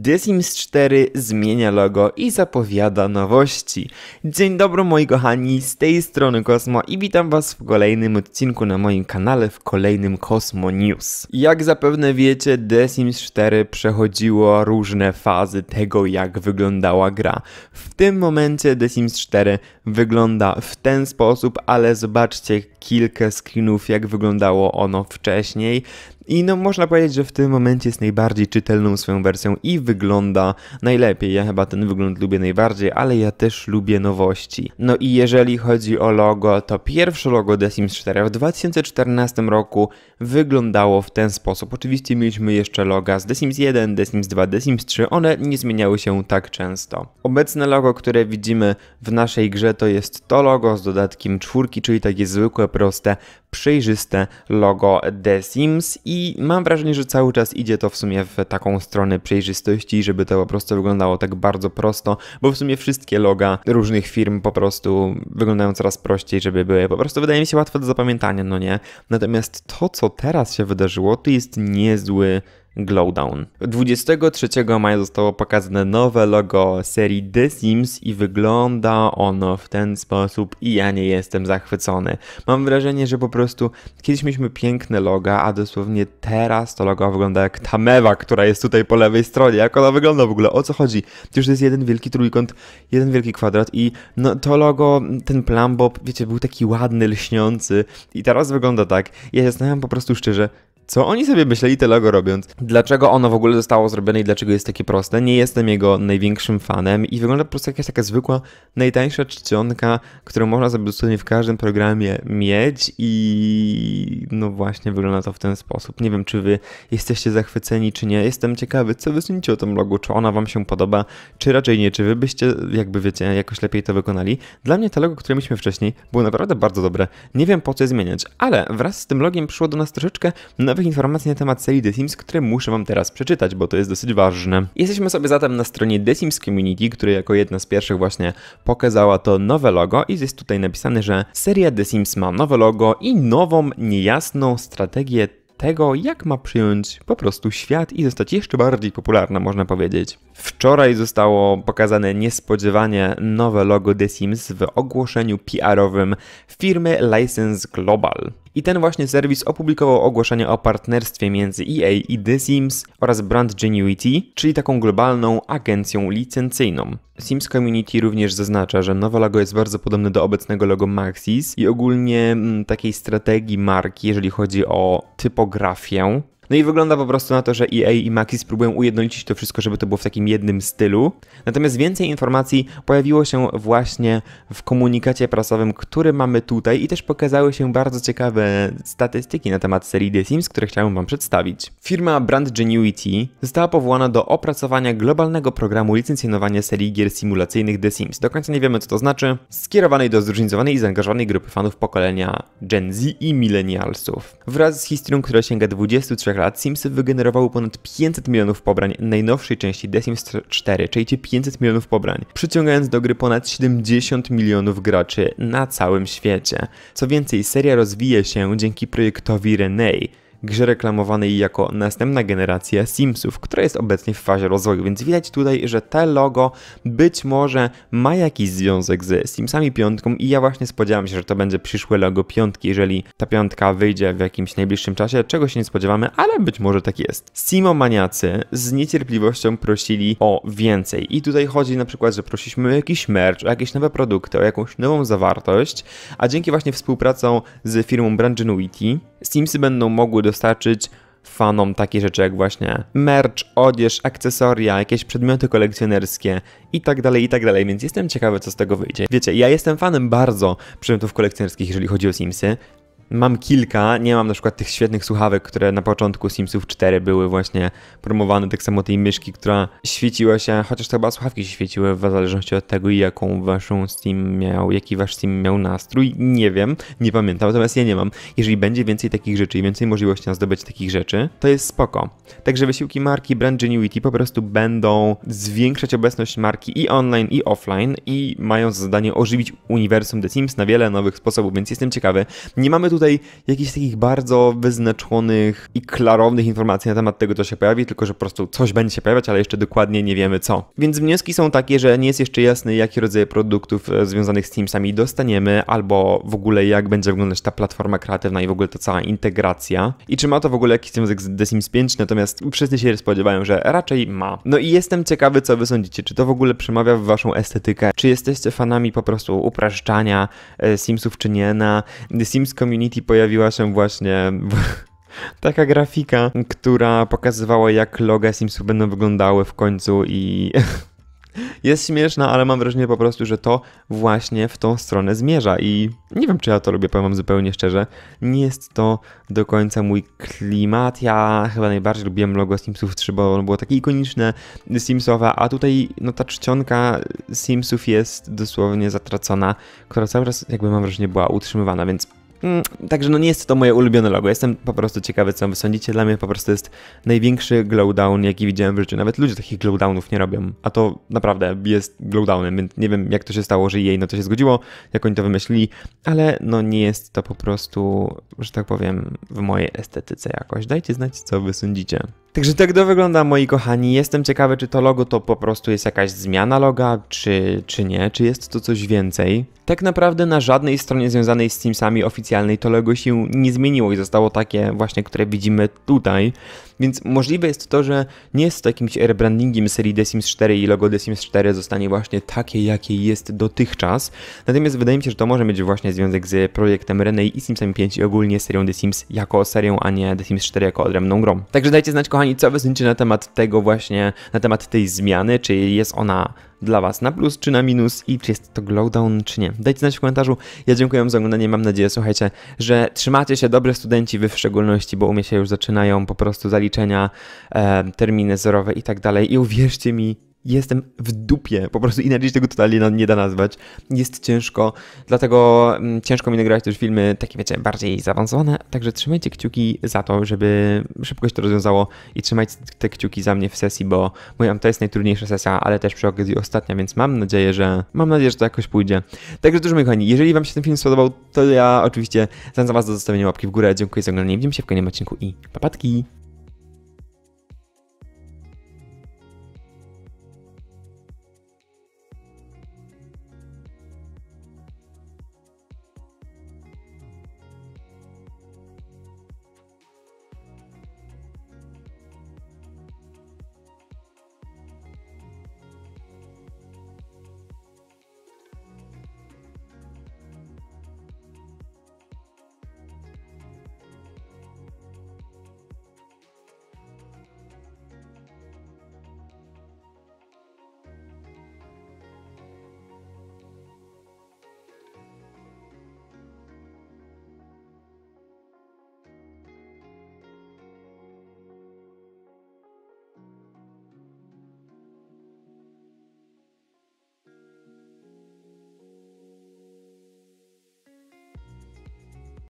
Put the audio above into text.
The Sims 4 zmienia logo i zapowiada nowości. Dzień dobry moi kochani, z tej strony Kosmo i witam was w kolejnym odcinku na moim kanale, w kolejnym Kosmo News. Jak zapewne wiecie, The Sims 4 przechodziło różne fazy tego jak wyglądała gra. W tym momencie The Sims 4 wygląda w ten sposób, ale zobaczcie kilka screenów jak wyglądało ono wcześniej. I no można powiedzieć, że w tym momencie jest najbardziej czytelną swoją wersją i wygląda najlepiej. Ja chyba ten wygląd lubię najbardziej, ale ja też lubię nowości. No i jeżeli chodzi o logo, to pierwsze logo The Sims 4 w 2014 roku wyglądało w ten sposób. Oczywiście mieliśmy jeszcze loga z The Sims 1, The Sims 2, The Sims 3. One nie zmieniały się tak często. Obecne logo, które widzimy w naszej grze to jest to logo z dodatkiem czwórki, czyli takie zwykłe, proste przejrzyste logo The Sims i mam wrażenie, że cały czas idzie to w sumie w taką stronę przejrzystości, żeby to po prostu wyglądało tak bardzo prosto, bo w sumie wszystkie loga różnych firm po prostu wyglądają coraz prościej, żeby były po prostu wydaje mi się łatwe do zapamiętania, no nie? Natomiast to, co teraz się wydarzyło, to jest niezły Glowdown. 23 maja zostało pokazane nowe logo serii The Sims i wygląda ono w ten sposób i ja nie jestem zachwycony. Mam wrażenie, że po prostu kiedyś mieliśmy piękne loga, a dosłownie teraz to logo wygląda jak ta mewa, która jest tutaj po lewej stronie. Jak ona wygląda w ogóle? O co chodzi? Już jest jeden wielki trójkąt, jeden wielki kwadrat i no to logo, ten plumbob, wiecie, był taki ładny, lśniący i teraz wygląda tak. Ja się zastanawiam po prostu szczerze, co oni sobie myśleli, tyle logo robiąc? Dlaczego ono w ogóle zostało zrobione i dlaczego jest takie proste? Nie jestem jego największym fanem i wygląda po prostu jakaś taka zwykła, najtańsza czcionka, którą można sobie w każdym programie mieć i no właśnie wygląda to w ten sposób. Nie wiem, czy wy jesteście zachwyceni, czy nie. Jestem ciekawy, co wy sądzicie o tym logo, czy ona wam się podoba, czy raczej nie, czy wy byście, jakby wiecie, jakoś lepiej to wykonali. Dla mnie to logo, które mieliśmy wcześniej, było naprawdę bardzo dobre. Nie wiem, po co je zmieniać, ale wraz z tym logiem przyszło do nas troszeczkę nowych ciekawych informacji na temat serii The Sims, które muszę wam teraz przeczytać, bo to jest dosyć ważne. Jesteśmy sobie zatem na stronie The Sims Community, która jako jedna z pierwszych właśnie pokazała to nowe logo i jest tutaj napisane, że seria The Sims ma nowe logo i nową, niejasną strategię tego, jak ma przyjąć po prostu świat i zostać jeszcze bardziej popularna, można powiedzieć. Wczoraj zostało pokazane niespodziewanie nowe logo The Sims w ogłoszeniu PR-owym firmy License Global. I ten właśnie serwis opublikował ogłoszenie o partnerstwie między EA i The Sims oraz Brand Genuity, czyli taką globalną agencją licencyjną. Sims Community również zaznacza, że nowe logo jest bardzo podobne do obecnego logo Maxis i ogólnie m, mm, takiej strategii marki, jeżeli chodzi o typografię, no i wygląda po prostu na to, że EA i Maxis próbują ujednolicić to wszystko, żeby to było w takim jednym stylu. Natomiast więcej informacji pojawiło się właśnie w komunikacie prasowym, który mamy tutaj i też pokazały się bardzo ciekawe statystyki na temat serii The Sims, które chciałem Wam przedstawić. Firma Brand Genuity została powołana do opracowania globalnego programu licencjonowania serii gier symulacyjnych The Sims. Do końca nie wiemy co to znaczy, skierowanej do zróżnicowanej i zaangażowanej grupy fanów pokolenia Gen Z i Millennialsów. Wraz z historią, która sięga 23 trzech lat Simsy wygenerowały ponad 500 milionów pobrań najnowszej części The Sims 4, czyli 500 milionów pobrań, przyciągając do gry ponad 70 milionów graczy na całym świecie. Co więcej, seria rozwija się dzięki projektowi Renee, grze reklamowanej jako następna generacja Simsów, która jest obecnie w fazie rozwoju, więc widać tutaj, że te logo być może ma jakiś związek z Simsami piątką i ja właśnie spodziewam się, że to będzie przyszłe logo piątki, jeżeli ta piątka wyjdzie w jakimś najbliższym czasie, czego się nie spodziewamy, ale być może tak jest. Simomaniacy z niecierpliwością prosili o więcej i tutaj chodzi na przykład, że prosiliśmy o jakiś merch, o jakieś nowe produkty, o jakąś nową zawartość, a dzięki właśnie współpracą z firmą Brangenuity Simsy będą mogły dostarczyć fanom takie rzeczy jak właśnie merch, odzież, akcesoria, jakieś przedmioty kolekcjonerskie i tak dalej, i tak dalej, więc jestem ciekawy, co z tego wyjdzie. Wiecie, ja jestem fanem bardzo przedmiotów kolekcjonerskich, jeżeli chodzi o Simsy, Mam kilka, nie mam na przykład tych świetnych słuchawek, które na początku Simsów 4 były właśnie promowane, tak samo tej myszki, która świeciła się, chociaż to chyba słuchawki się świeciły w zależności od tego, jaką waszą Steam miał, jaki wasz Steam miał nastrój, nie wiem, nie pamiętam, natomiast ja nie mam. Jeżeli będzie więcej takich rzeczy i więcej możliwości na zdobyć takich rzeczy, to jest spoko. Także wysiłki marki Brand Genuity po prostu będą zwiększać obecność marki i online, i offline i mają za zadanie ożywić uniwersum The Sims na wiele nowych sposobów, więc jestem ciekawy. Nie mamy tutaj tutaj jakichś takich bardzo wyznaczonych i klarownych informacji na temat tego, co się pojawi, tylko że po prostu coś będzie się pojawiać, ale jeszcze dokładnie nie wiemy co. Więc wnioski są takie, że nie jest jeszcze jasne, jakie rodzaje produktów e, związanych z Teamsami dostaniemy, albo w ogóle jak będzie wyglądać ta platforma kreatywna i w ogóle ta cała integracja. I czy ma to w ogóle jakiś związek z The Sims 5, natomiast wszyscy się spodziewają, że raczej ma. No i jestem ciekawy, co wy sądzicie. Czy to w ogóle przemawia w waszą estetykę? Czy jesteście fanami po prostu upraszczania e, Simsów czy nie? Na The Sims Community Unity pojawiła się właśnie taka grafika, która pokazywała jak loga Simsów będą wyglądały w końcu i jest śmieszna, ale mam wrażenie po prostu, że to właśnie w tą stronę zmierza i nie wiem, czy ja to lubię, powiem wam zupełnie szczerze. Nie jest to do końca mój klimat. Ja chyba najbardziej lubiłem logo Simsów 3, bo ono było takie ikoniczne, Simsowe, a tutaj no ta czcionka Simsów jest dosłownie zatracona, która cały czas jakby mam wrażenie była utrzymywana, więc Mm, także no nie jest to moje ulubione logo. Jestem po prostu ciekawy, co wy sądzicie. Dla mnie po prostu jest największy glowdown, jaki widziałem w życiu. Nawet ludzie takich glowdownów nie robią. A to naprawdę jest glowdownem, więc nie wiem, jak to się stało, że jej no to się zgodziło, jak oni to wymyślili, ale no nie jest to po prostu, że tak powiem, w mojej estetyce jakoś. Dajcie znać, co wy sądzicie. Także tak to wygląda moi kochani, jestem ciekawy czy to logo to po prostu jest jakaś zmiana loga, czy, czy nie, czy jest to coś więcej. Tak naprawdę na żadnej stronie związanej z Teamsami oficjalnej to logo się nie zmieniło i zostało takie właśnie, które widzimy tutaj, więc możliwe jest to, że nie jest to jakimś rebrandingiem serii The Sims 4 i logo The Sims 4 zostanie właśnie takie, jakie jest dotychczas, natomiast wydaje mi się, że to może mieć właśnie związek z projektem Renee i Simsami 5 i ogólnie serią The Sims jako serią, a nie The Sims 4 jako odrębną grą. Także dajcie znać kochani, kochani, co wy sądzicie na temat tego właśnie, na temat tej zmiany? Czy jest ona dla was na plus czy na minus i czy jest to glowdown czy nie? Dajcie znać w komentarzu. Ja dziękuję za oglądanie. Mam nadzieję, słuchajcie, że trzymacie się dobre studenci, wy w szczególności, bo u mnie się już zaczynają po prostu zaliczenia, e, terminy zerowe i tak dalej. I uwierzcie mi, Jestem w dupie, po prostu inaczej tego totalnie nie da nazwać. Jest ciężko, dlatego mm, ciężko mi nagrać też filmy takie, wiecie, bardziej zaawansowane. Także trzymajcie kciuki za to, żeby szybko się to rozwiązało i trzymajcie te kciuki za mnie w sesji, bo mówię, to jest najtrudniejsza sesja, ale też przy okazji ostatnia, więc mam nadzieję, że mam nadzieję, że to jakoś pójdzie. Także dużo moi kochani, jeżeli Wam się ten film spodobał, to ja oczywiście zachęcam Was do zostawienia łapki w górę. Dziękuję za oglądanie, widzimy się w kolejnym odcinku i papatki!